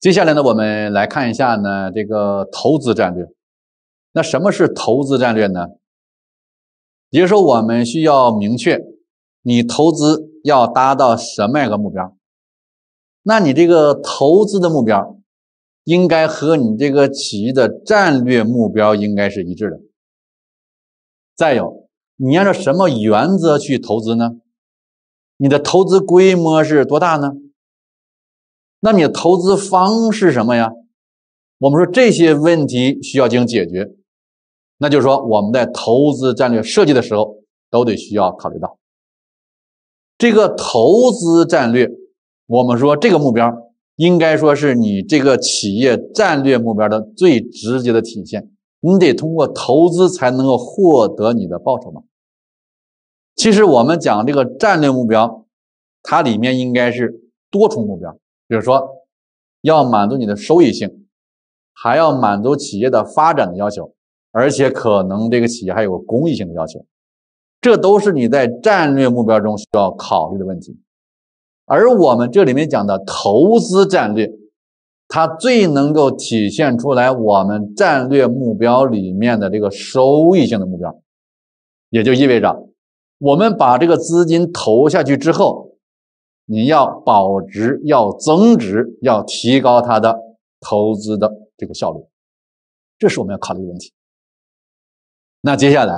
接下来呢，我们来看一下呢这个投资战略。那什么是投资战略呢？也就是说，我们需要明确，你投资要达到什么样一个目标。那你这个投资的目标，应该和你这个企业的战略目标应该是一致的。再有，你按照什么原则去投资呢？你的投资规模是多大呢？那你投资方是什么呀？我们说这些问题需要进行解决，那就是说我们在投资战略设计的时候都得需要考虑到。这个投资战略，我们说这个目标应该说是你这个企业战略目标的最直接的体现，你得通过投资才能够获得你的报酬嘛。其实我们讲这个战略目标，它里面应该是多重目标。比如说，要满足你的收益性，还要满足企业的发展的要求，而且可能这个企业还有公益性的要求，这都是你在战略目标中需要考虑的问题。而我们这里面讲的投资战略，它最能够体现出来我们战略目标里面的这个收益性的目标，也就意味着我们把这个资金投下去之后。你要保值，要增值，要提高它的投资的这个效率，这是我们要考虑的问题。那接下来，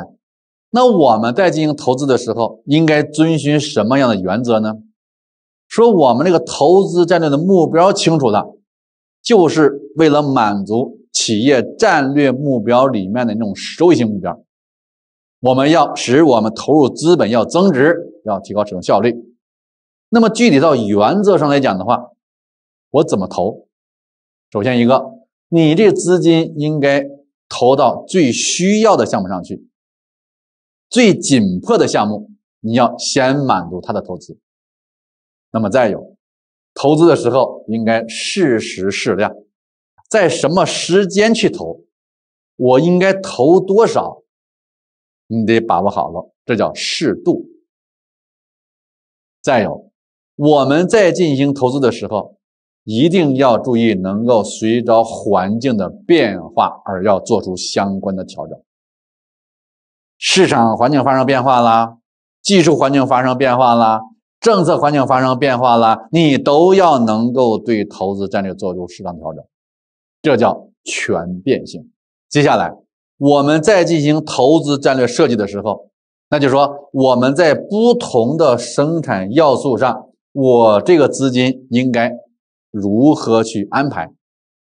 那我们在进行投资的时候，应该遵循什么样的原则呢？说我们这个投资战略的目标清楚了，就是为了满足企业战略目标里面的那种收益性目标。我们要使我们投入资本要增值，要提高使用效率。那么具体到原则上来讲的话，我怎么投？首先一个，你这资金应该投到最需要的项目上去，最紧迫的项目你要先满足他的投资。那么再有，投资的时候应该适时适量，在什么时间去投？我应该投多少？你得把握好了，这叫适度。再有。我们在进行投资的时候，一定要注意能够随着环境的变化而要做出相关的调整。市场环境发生变化啦，技术环境发生变化啦，政策环境发生变化啦，你都要能够对投资战略做出适当调整，这叫全变性。接下来，我们在进行投资战略设计的时候，那就说我们在不同的生产要素上。我这个资金应该如何去安排？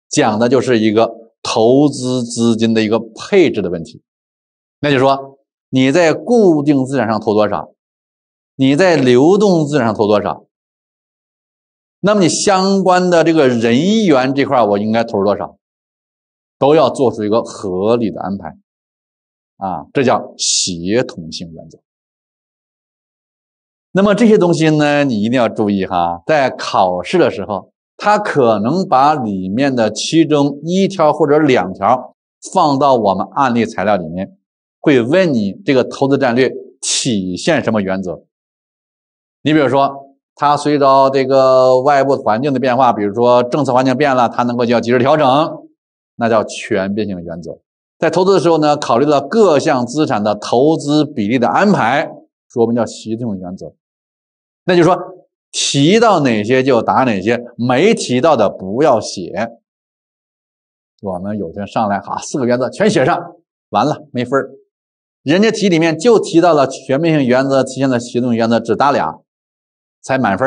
讲的就是一个投资资金的一个配置的问题。那就说你在固定资产上投多少，你在流动资产上投多少。那么你相关的这个人员这块，我应该投入多少，都要做出一个合理的安排。啊，这叫协同性原则。那么这些东西呢，你一定要注意哈，在考试的时候，他可能把里面的其中一条或者两条放到我们案例材料里面，会问你这个投资战略体现什么原则。你比如说，它随着这个外部环境的变化，比如说政策环境变了，它能够叫及时调整，那叫全变性原则。在投资的时候呢，考虑到各项资产的投资比例的安排，我们叫系统原则。那就说，提到哪些就答哪些，没提到的不要写。我们有些上来哈，四个原则全写上，完了没分人家题里面就提到了全面性原则、体现了行动原则，只答俩才满分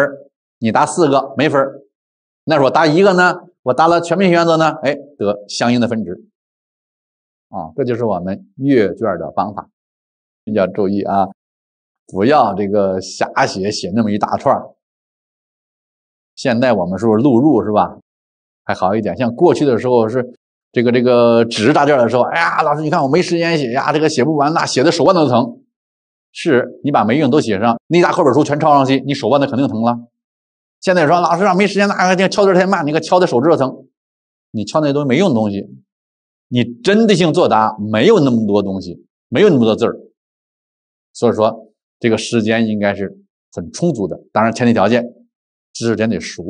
你答四个没分那那我答一个呢？我答了全面性原则呢？哎，得相应的分值。啊，这就是我们阅卷的方法，要注意啊。不要这个瞎写，写那么一大串。现在我们是不是录入是吧？还好一点。像过去的时候是这个这个纸大卷的时候，哎呀，老师你看我没时间写呀，这个写不完呐，写的手腕都疼。是你把没用都写上，那大厚本书全抄上去，你手腕子肯定疼了。现在说老师让没时间那个敲字太慢，你可敲的手指头疼。你敲那东西没用的东西，你针对性作答，没有那么多东西，没有那么多字儿，所以说。这个时间应该是很充足的，当然前提条件知识点得熟。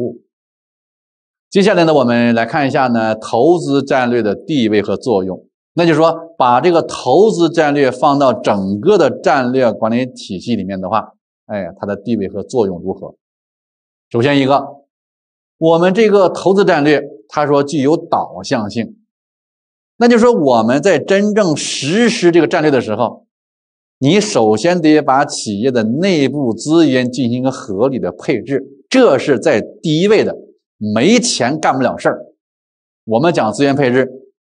接下来呢，我们来看一下呢投资战略的地位和作用。那就说把这个投资战略放到整个的战略管理体系里面的话，哎，它的地位和作用如何？首先一个，我们这个投资战略，它说具有导向性，那就说我们在真正实施这个战略的时候。你首先得把企业的内部资源进行一个合理的配置，这是在第一位的。没钱干不了事儿。我们讲资源配置，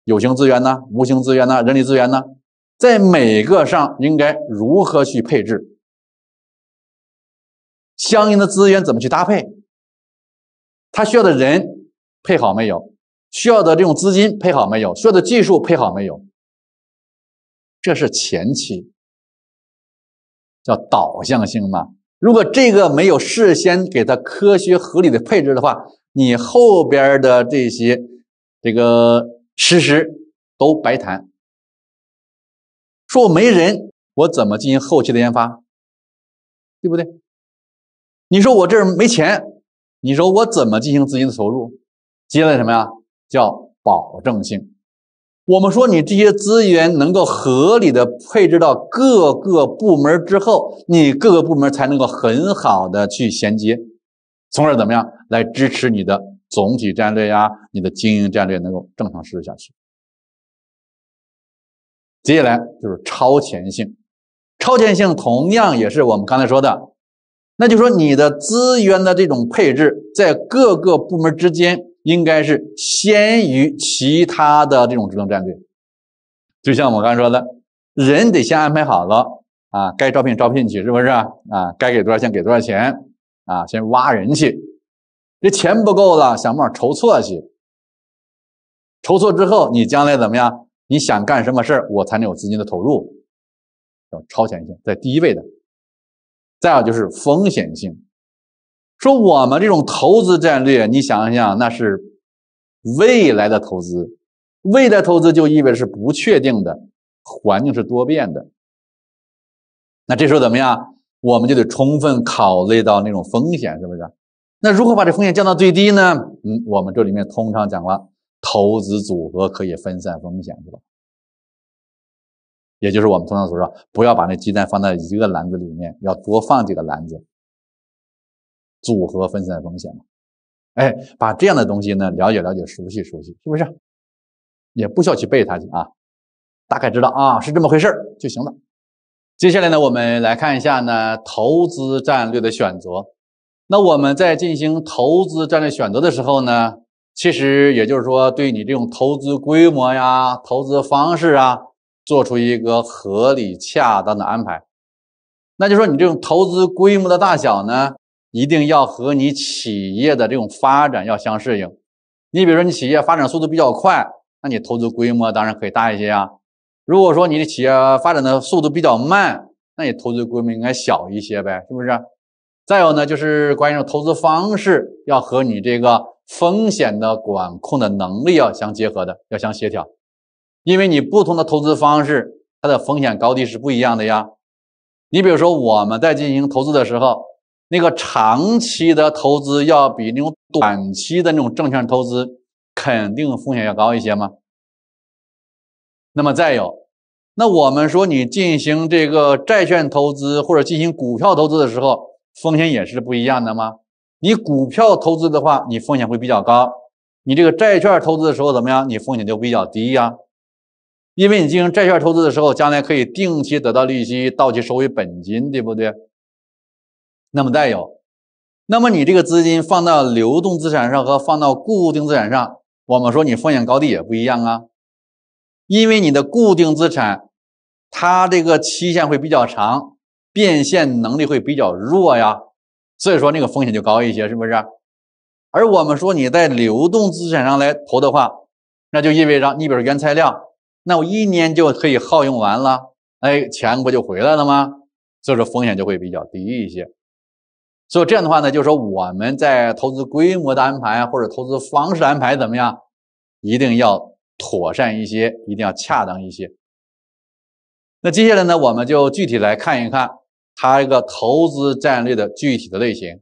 有形资源呢，无形资源呢，人力资源呢，在每个上应该如何去配置？相应的资源怎么去搭配？他需要的人配好没有？需要的这种资金配好没有？需要的技术配好没有？这是前期。叫导向性嘛？如果这个没有事先给它科学合理的配置的话，你后边的这些这个实施都白谈。说我没人，我怎么进行后期的研发？对不对？你说我这儿没钱，你说我怎么进行资金的投入？接来什么呀？叫保证性。我们说，你这些资源能够合理的配置到各个部门之后，你各个部门才能够很好的去衔接，从而怎么样来支持你的总体战略呀？你的经营战略能够正常实施下去。接下来就是超前性，超前性同样也是我们刚才说的，那就说你的资源的这种配置在各个部门之间。应该是先于其他的这种职能战队，就像我刚才说的，人得先安排好了啊，该招聘招聘去，是不是啊？该给多少钱给多少钱啊？先挖人去，这钱不够了，想办法筹措去。筹措之后，你将来怎么样？你想干什么事儿，我才能有资金的投入，叫超前性在第一位的。再有就是风险性。说我们这种投资战略，你想想，那是未来的投资，未来投资就意味着是不确定的，环境是多变的。那这时候怎么样？我们就得充分考虑到那种风险，是不是？那如何把这风险降到最低呢？嗯，我们这里面通常讲了，投资组合可以分散风险，是吧？也就是我们通常所说，不要把那鸡蛋放在一个篮子里面，要多放几个篮子。组合分散风险嘛，哎，把这样的东西呢了解了解，熟悉熟悉，是不是？也不需要去背它去啊，大概知道啊是这么回事就行了。接下来呢，我们来看一下呢投资战略的选择。那我们在进行投资战略选择的时候呢，其实也就是说对你这种投资规模呀、投资方式啊，做出一个合理恰当的安排。那就说你这种投资规模的大小呢？一定要和你企业的这种发展要相适应。你比如说，你企业发展速度比较快，那你投资规模当然可以大一些呀。如果说你的企业发展的速度比较慢，那你投资规模应该小一些呗，是不是？再有呢，就是关于投资方式要和你这个风险的管控的能力要相结合的，要相协调。因为你不同的投资方式，它的风险高低是不一样的呀。你比如说，我们在进行投资的时候。那个长期的投资要比那种短期的那种证券投资，肯定风险要高一些吗？那么再有，那我们说你进行这个债券投资或者进行股票投资的时候，风险也是不一样的吗？你股票投资的话，你风险会比较高；你这个债券投资的时候怎么样？你风险就比较低呀，因为你进行债券投资的时候，将来可以定期得到利息，到期收回本金，对不对？那么再有，那么你这个资金放到流动资产上和放到固定资产上，我们说你风险高低也不一样啊。因为你的固定资产，它这个期限会比较长，变现能力会比较弱呀，所以说那个风险就高一些，是不是？而我们说你在流动资产上来投的话，那就意味着你比如原材料，那我一年就可以耗用完了，哎，钱不就回来了吗？所以说风险就会比较低一些。所以这样的话呢，就是说我们在投资规模的安排或者投资方式安排怎么样，一定要妥善一些，一定要恰当一些。那接下来呢，我们就具体来看一看它一个投资战略的具体的类型。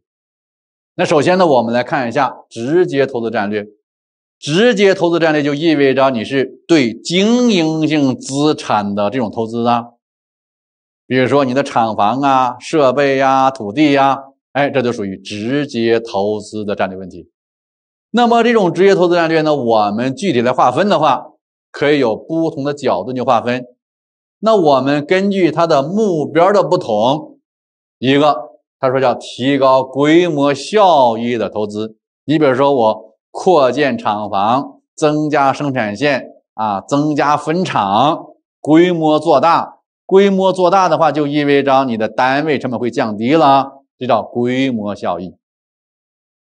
那首先呢，我们来看一下直接投资战略。直接投资战略就意味着你是对经营性资产的这种投资啊，比如说你的厂房啊、设备呀、土地呀。哎，这就属于直接投资的战略问题。那么，这种直接投资战略呢，我们具体来划分的话，可以有不同的角度去划分。那我们根据它的目标的不同，一个他说叫提高规模效益的投资。你比如说，我扩建厂房，增加生产线啊，增加分厂，规模做大。规模做大的话，就意味着你的单位成本会降低了。这叫规模效益。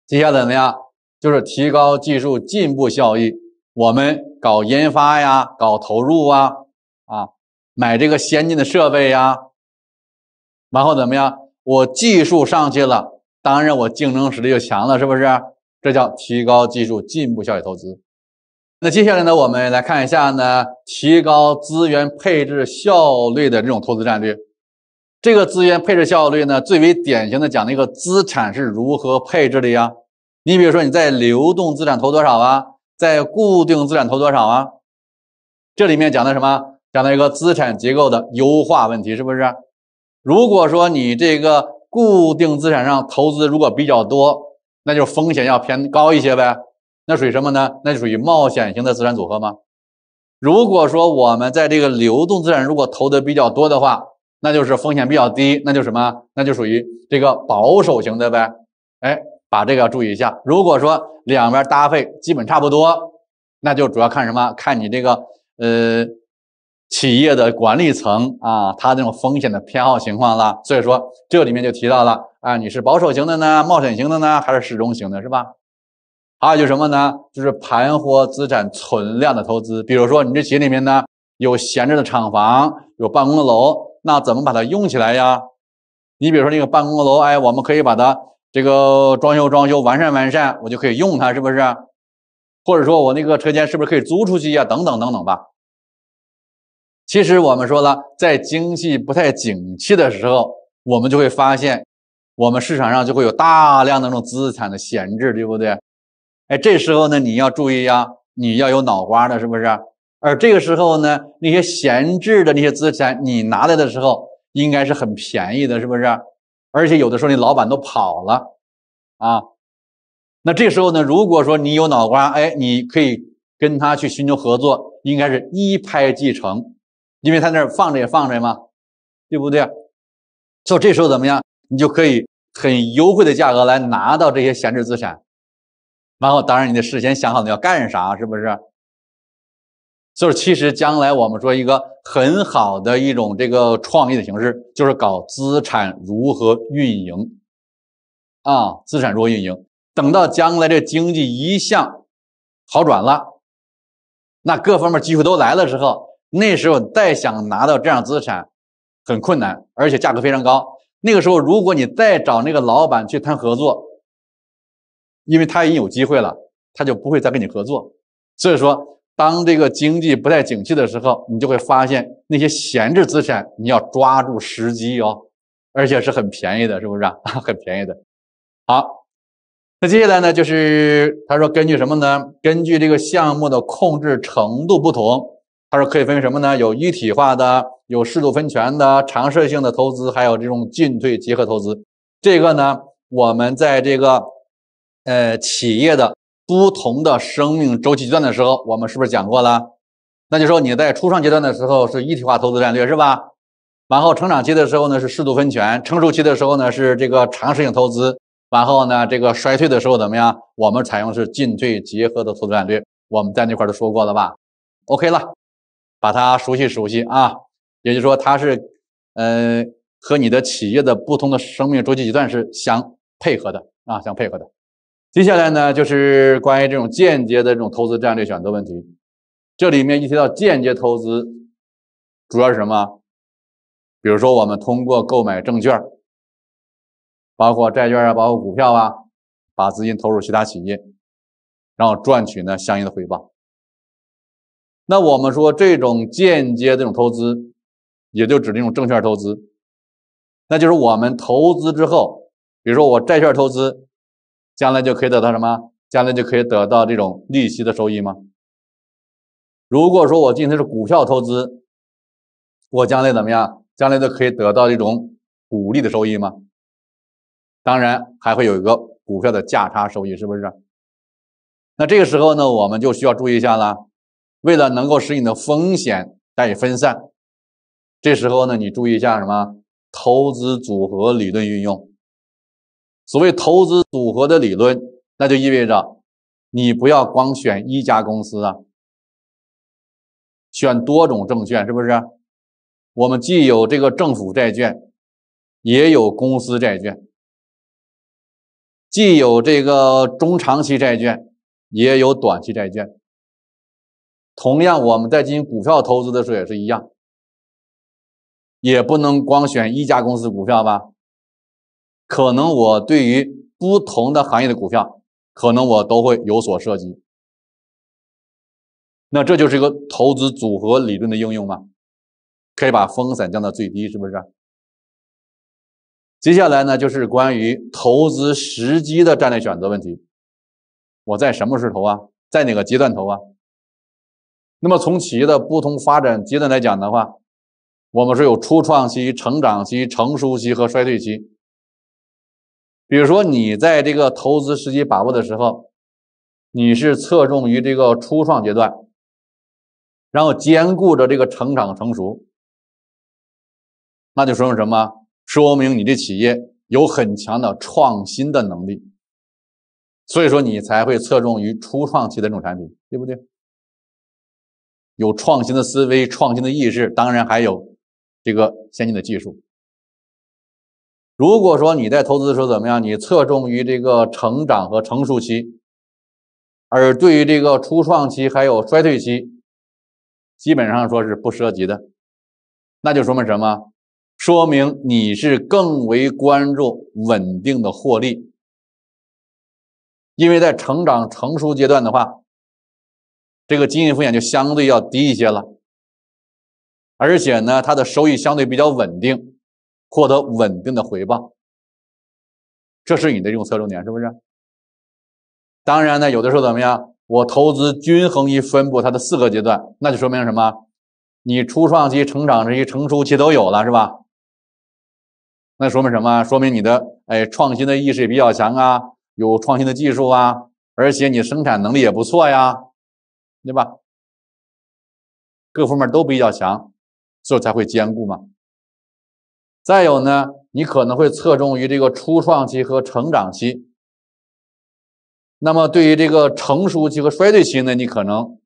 接下来怎么样？就是提高技术进步效益。我们搞研发呀，搞投入啊，啊，买这个先进的设备呀，然后怎么样？我技术上去了，当然我竞争实力就强了，是不是？这叫提高技术进步效益投资。那接下来呢，我们来看一下呢，提高资源配置效率的这种投资战略。这个资源配置效率呢，最为典型的讲的一个资产是如何配置的呀？你比如说你在流动资产投多少啊，在固定资产投多少啊？这里面讲的什么？讲的一个资产结构的优化问题是不是？如果说你这个固定资产上投资如果比较多，那就风险要偏高一些呗，那属于什么呢？那就属于冒险型的资产组合吗？如果说我们在这个流动资产如果投的比较多的话，那就是风险比较低，那就什么？那就属于这个保守型的呗。哎，把这个注意一下。如果说两边搭配基本差不多，那就主要看什么？看你这个呃企业的管理层啊，他这种风险的偏好情况了。所以说这里面就提到了啊，你是保守型的呢，冒险型的呢，还是适中型的，是吧？还有就是什么呢？就是盘活资产存量的投资，比如说你这企业里面呢有闲置的厂房，有办公楼。那怎么把它用起来呀？你比如说那个办公楼，哎，我们可以把它这个装修、装修、完善、完善，我就可以用它，是不是？或者说，我那个车间是不是可以租出去呀？等等等等吧。其实我们说了，在经济不太景气的时候，我们就会发现，我们市场上就会有大量的那种资产的闲置，对不对？哎，这时候呢，你要注意呀，你要有脑瓜的，是不是？而这个时候呢，那些闲置的那些资产，你拿来的时候应该是很便宜的，是不是？而且有的时候你老板都跑了，啊，那这时候呢，如果说你有脑瓜，哎，你可以跟他去寻求合作，应该是一拍即成，因为他那儿放着也放着嘛，对不对就所以这时候怎么样，你就可以很优惠的价格来拿到这些闲置资产。然后当然你得事先想好你要干啥，是不是？就是其实将来我们说一个很好的一种这个创意的形式，就是搞资产如何运营，啊，资产如何运营？等到将来这经济一向好转了，那各方面机会都来了之后，那时候再想拿到这样资产，很困难，而且价格非常高。那个时候，如果你再找那个老板去谈合作，因为他已经有机会了，他就不会再跟你合作。所以说。当这个经济不太景气的时候，你就会发现那些闲置资产，你要抓住时机哦，而且是很便宜的，是不是啊？很便宜的。好，那接下来呢，就是他说根据什么呢？根据这个项目的控制程度不同，他说可以分为什么呢？有一体化的，有适度分权的，尝试性的投资，还有这种进退结合投资。这个呢，我们在这个呃企业的。不同的生命周期阶段的时候，我们是不是讲过了？那就说你在初创阶段的时候是一体化投资战略是吧？然后成长期的时候呢是适度分权，成熟期的时候呢是这个长试性投资，然后呢这个衰退的时候怎么样？我们采用是进退结合的投资战略，我们在那块都说过了吧？OK 了，把它熟悉熟悉啊。也就是说，它是呃和你的企业的不同的生命周期阶段是相配合的啊，相配合的。接下来呢，就是关于这种间接的这种投资战略选择问题。这里面一提到间接投资，主要是什么？比如说，我们通过购买证券，包括债券啊，包括股票啊，把资金投入其他企业，然后赚取呢相应的回报。那我们说这种间接的这种投资，也就指这种证券投资，那就是我们投资之后，比如说我债券投资。将来就可以得到什么？将来就可以得到这种利息的收益吗？如果说我进行是股票投资，我将来怎么样？将来就可以得到一种股利的收益吗？当然还会有一个股票的价差收益，是不是？那这个时候呢，我们就需要注意一下了。为了能够使你的风险得以分散，这时候呢，你注意一下什么？投资组合理论运用。所谓投资组合的理论，那就意味着你不要光选一家公司啊，选多种证券是不是？我们既有这个政府债券，也有公司债券，既有这个中长期债券，也有短期债券。同样，我们在进行股票投资的时候也是一样，也不能光选一家公司股票吧。可能我对于不同的行业的股票，可能我都会有所涉及。那这就是一个投资组合理论的应用嘛？可以把风险降到最低，是不是？接下来呢，就是关于投资时机的战略选择问题。我在什么时候啊？在哪个阶段投啊？那么从企业的不同发展阶段来讲的话，我们是有初创期、成长期、成熟期和衰退期。比如说，你在这个投资时机把握的时候，你是侧重于这个初创阶段，然后兼顾着这个成长成熟，那就说明什么？说明你的企业有很强的创新的能力，所以说你才会侧重于初创期的这种产品，对不对？有创新的思维、创新的意识，当然还有这个先进的技术。如果说你在投资的时候怎么样，你侧重于这个成长和成熟期，而对于这个初创期还有衰退期，基本上说是不涉及的，那就说明什么？说明你是更为关注稳定的获利，因为在成长成熟阶段的话，这个经营风险就相对要低一些了，而且呢，它的收益相对比较稳定。获得稳定的回报，这是你的这种侧重点，是不是？当然呢，有的时候怎么样？我投资均衡于分布它的四个阶段，那就说明什么？你初创期、成长期、成熟期都有了，是吧？那说明什么？说明你的哎创新的意识也比较强啊，有创新的技术啊，而且你生产能力也不错呀，对吧？各方面都比较强，所以才会兼顾嘛。再有呢，你可能会侧重于这个初创期和成长期。那么对于这个成熟期和衰退期呢，你可能，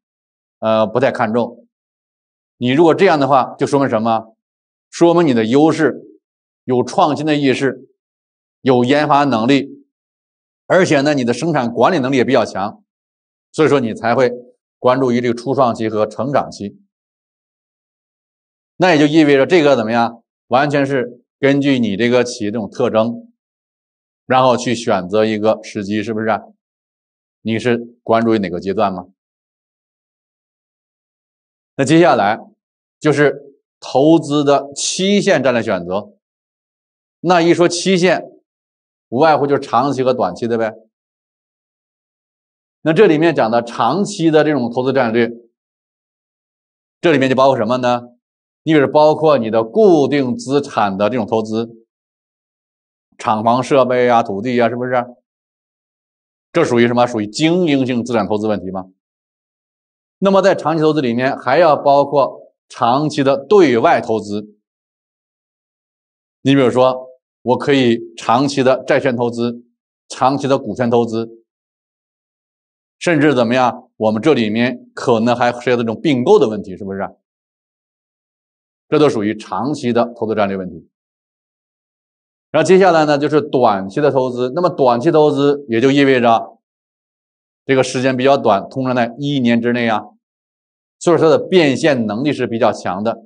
呃，不太看重。你如果这样的话，就说明什么？说明你的优势有创新的意识，有研发能力，而且呢，你的生产管理能力也比较强。所以说，你才会关注于这个初创期和成长期。那也就意味着这个怎么样？完全是根据你这个企业这种特征，然后去选择一个时机，是不是？你是关注于哪个阶段吗？那接下来就是投资的期限战略选择。那一说期限，无外乎就是长期和短期的呗。那这里面讲的长期的这种投资战略，这里面就包括什么呢？你比如包括你的固定资产的这种投资，厂房设备啊、土地啊，是不是？这属于什么？属于经营性资产投资问题吗？那么在长期投资里面，还要包括长期的对外投资。你比如说，我可以长期的债券投资、长期的股权投资，甚至怎么样？我们这里面可能还涉及到这种并购的问题，是不是？这都属于长期的投资战略问题，然后接下来呢就是短期的投资。那么短期投资也就意味着这个时间比较短，通常在一年之内啊，所以它的变现能力是比较强的。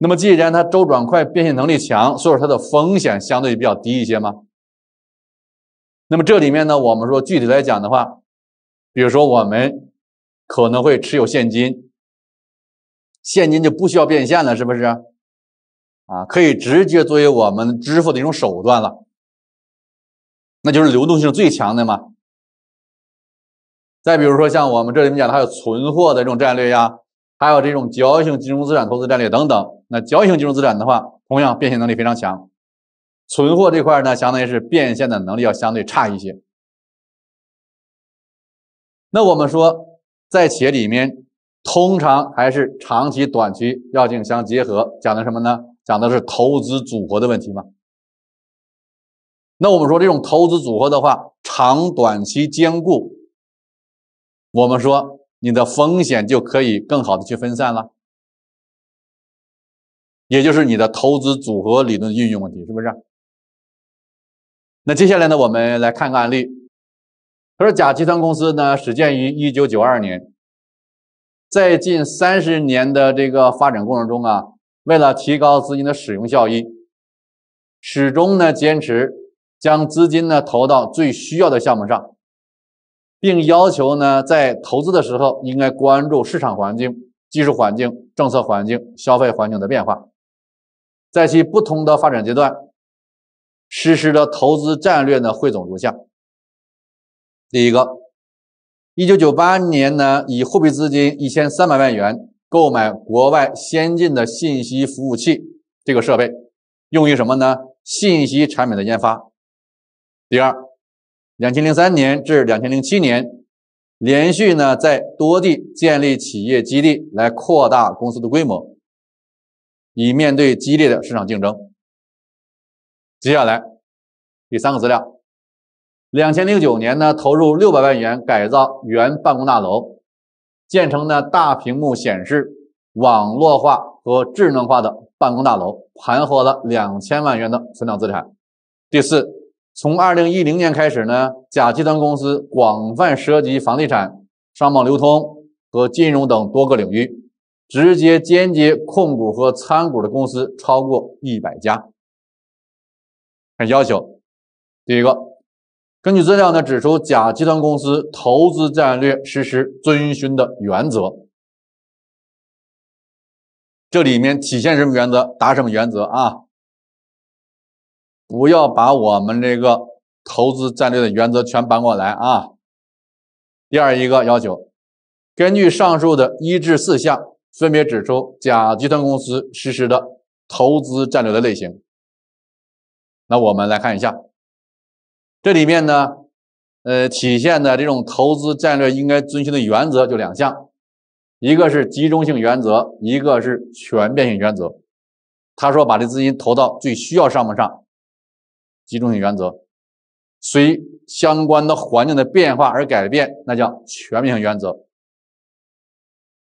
那么既然它周转快、变现能力强，所以说它的风险相对比较低一些吗？那么这里面呢，我们说具体来讲的话，比如说我们可能会持有现金。现金就不需要变现了，是不是？啊，可以直接作为我们支付的一种手段了，那就是流动性最强的嘛。再比如说，像我们这里面讲的，还有存货的这种战略呀，还有这种交易性金融资产投资战略等等。那交易性金融资产的话，同样变现能力非常强。存货这块呢，相当于是变现的能力要相对差一些。那我们说，在企业里面。通常还是长期、短期要进相结合，讲的什么呢？讲的是投资组合的问题吗？那我们说这种投资组合的话，长短期兼顾，我们说你的风险就可以更好的去分散了，也就是你的投资组合理论运用问题，是不是？那接下来呢，我们来看个案例。他说，甲集团公司呢，始建于一九九二年。在近三十年的这个发展过程中啊，为了提高资金的使用效益，始终呢坚持将资金呢投到最需要的项目上，并要求呢在投资的时候应该关注市场环境、技术环境、政策环境、消费环境的变化，在其不同的发展阶段实施的投资战略呢汇总如下：第一个。一九九八年呢，以货币资金一千三百万元购买国外先进的信息服务器这个设备，用于什么呢？信息产品的研发。第二，两千零三年至两千零七年，连续呢在多地建立企业基地，来扩大公司的规模，以面对激烈的市场竞争。接下来第三个资料。两千零九年呢，投入六百万元改造原办公大楼，建成呢大屏幕显示、网络化和智能化的办公大楼，盘活了两千万元的存量资产。第四，从二零一零年开始呢，甲集团公司广泛涉及房地产、商贸流通和金融等多个领域，直接、间接控股和参股的公司超过一百家。看要求，第一个。根据资料呢，指出甲集团公司投资战略实施遵循的原则。这里面体现什么原则？答什么原则啊？不要把我们这个投资战略的原则全搬过来啊。第二一个要求，根据上述的一至四项，分别指出甲集团公司实施的投资战略的类型。那我们来看一下。这里面呢，呃，体现的这种投资战略应该遵循的原则就两项，一个是集中性原则，一个是全面性原则。他说把这资金投到最需要项目上，集中性原则，随相关的环境的变化而改变，那叫全面性原则。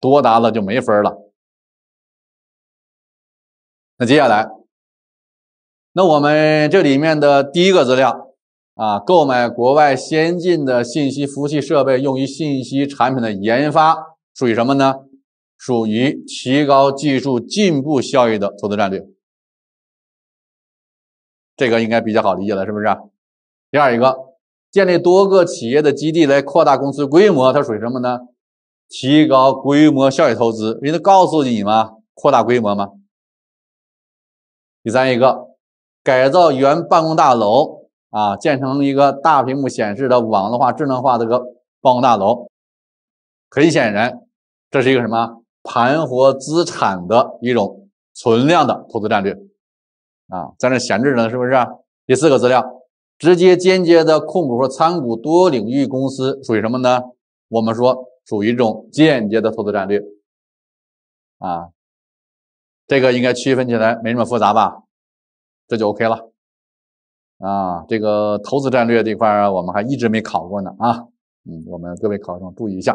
多答了就没分了。那接下来，那我们这里面的第一个资料。啊，购买国外先进的信息服务器设备用于信息产品的研发，属于什么呢？属于提高技术进步效益的投资战略。这个应该比较好理解了，是不是？第二一个，建立多个企业的基地来扩大公司规模，它属于什么呢？提高规模效益投资。人家告诉你吗？扩大规模吗？第三一个，改造原办公大楼。啊，建成一个大屏幕显示的网络化、智能化的个办公大楼，很显然这是一个什么盘活资产的一种存量的投资战略啊，在那闲置着，是不是？第四个资料，直接、间接的控股和参股多领域公司属于什么呢？我们说属于一种间接的投资战略啊，这个应该区分起来没那么复杂吧？这就 OK 了。啊，这个投资战略这块儿，我们还一直没考过呢。啊，嗯，我们各位考生注意一下。